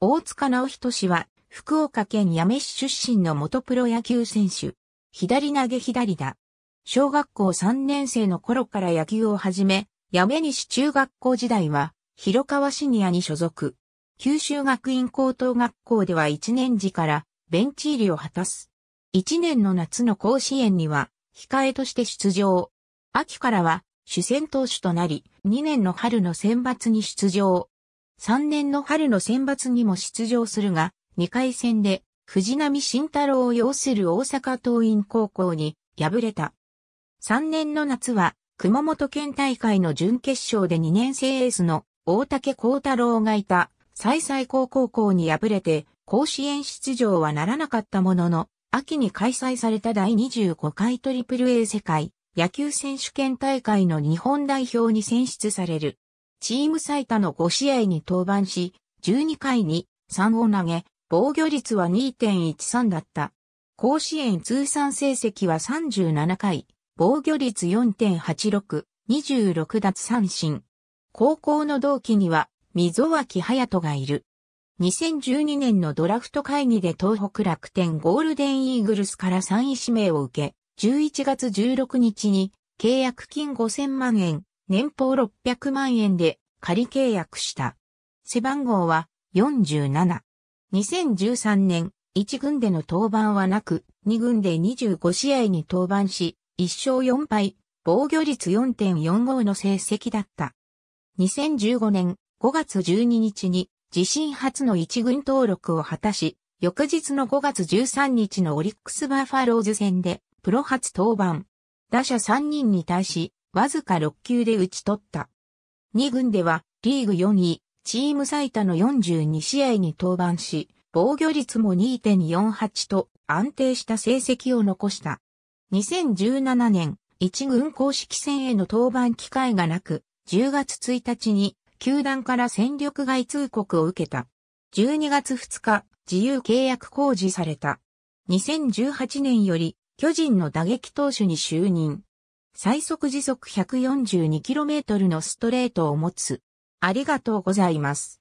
大塚直人氏は、福岡県八女市出身の元プロ野球選手。左投げ左だ。小学校3年生の頃から野球を始め、八女西中学校時代は、広川シニアに所属。九州学院高等学校では1年時から、ベンチ入りを果たす。1年の夏の甲子園には、控えとして出場。秋からは、主戦投手となり、2年の春の選抜に出場。3年の春の選抜にも出場するが、2回戦で藤波慎太郎を擁する大阪桐蔭高校に敗れた。3年の夏は熊本県大会の準決勝で2年生エースの大竹幸太郎がいた最最高高校に敗れて甲子園出場はならなかったものの、秋に開催された第25回プ a a 世界野球選手権大会の日本代表に選出される。チーム最多の5試合に登板し、12回に3を投げ、防御率は2.13だった。甲子園通算成績は37回、防御率4.86、26奪三振。高校の同期には、溝脇隼人がいる。2012年のドラフト会議で東北楽天ゴールデンイーグルスから3位指名を受け、11月16日に契約金5000万円、年俸600万円で仮契約した。背番号は47。2013年、1軍での登板はなく、2軍で25試合に登板し、1勝4敗、防御率4.45の成績だった。2015年5月12日に自身初の1軍登録を果たし、翌日の5月13日のオリックスバーファローズ戦でプロ初登板。打者3人に対しわずか6球で打ち取った。2軍ではリーグ4位、チーム最多の42試合に登板し、防御率も2.48と安定した成績を残した。2017年、一軍公式戦への登板機会がなく、10月1日に球団から戦力外通告を受けた。12月2日、自由契約公示された。2018年より巨人の打撃投手に就任。最速時速 142km のストレートを持つ。ありがとうございます。